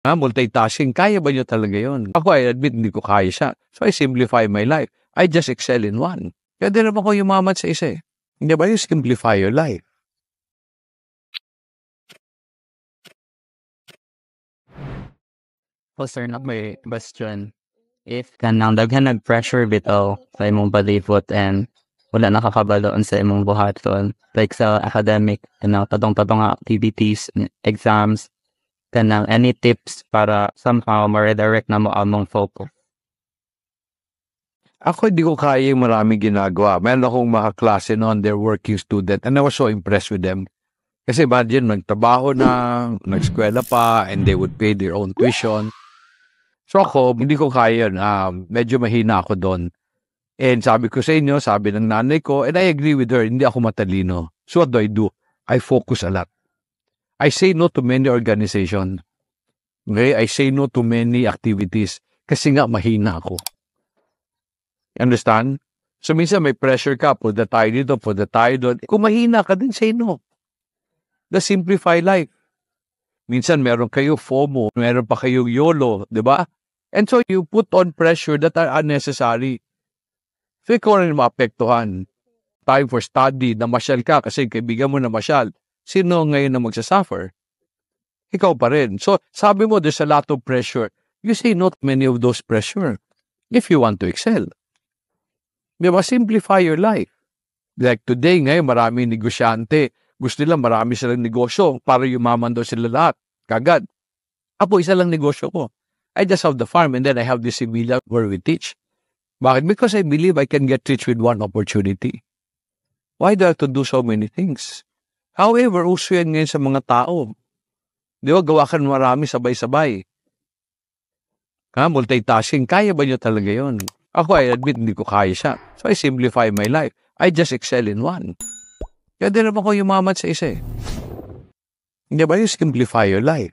Ha, ah, multitasking, kaya ba niyo talaga yon? Ako, I admit, hindi ko kaya siya. So, I simplify my life. I just excel in one. Kaya din naman ko yumaman sa isa eh. Hindi ba? You simplify your life. Well, sir, not my question. If kanang daghan nag-pressure bitaw sa imong palibot and wala nakakabaloon sa imong buhaton, like sa academic, you know, tatong-tatong activities, exams, ka any tips para somehow ma-redirect na mo among mong focus? Ako hindi ko kaya yung marami ginagawa. Meron akong mga klase noon, they're working student, and I was so impressed with them. Kasi imagine, nagtrabaho na, nagskwela pa, and they would pay their own tuition. So ako, hindi ko kaya yun. Um, medyo mahina ako doon. And sabi ko sa inyo, sabi ng nanay ko, and I agree with her, hindi ako matalino. So what do I do? I focus a lot. I say no to many organization. Okay? I say no to many activities kasi nga mahina ako. Understand? So minsan may pressure ka, for the tayo dito, for the tayo doon. Kung mahina ka din, say no. The simplify life. Minsan meron kayo FOMO, meron pa kayong YOLO, di ba? And so you put on pressure that are unnecessary. So ikaw na maapektuhan. Time for study, namasyal ka kasi kaibigan mo namasyal. Sino ngayon na magsasuffer? Ikaw pa rin. So, sabi mo, there's a lot of pressure. You say not many of those pressure if you want to excel. Diba? Simplify your life. Like today, ngayon, maraming negosyante. Gusto nila marami silang negosyo para yumaman daw sila lahat. Kagad. Apo, isa lang negosyo ko. I just have the farm and then I have this Emilia where we teach. Bakit? Because I believe I can get rich with one opportunity. Why do I have to do so many things? However, uso yan ngayon sa mga tao. Di ba, gawa ka marami sabay-sabay. Ha, multitasking, kaya ba nyo talaga yon? Ako, I admit, hindi ko kaya siya. So, I simplify my life. I just excel in one. Kaya din naman ko yumamat sa isa eh. Di ba, you simplify your life.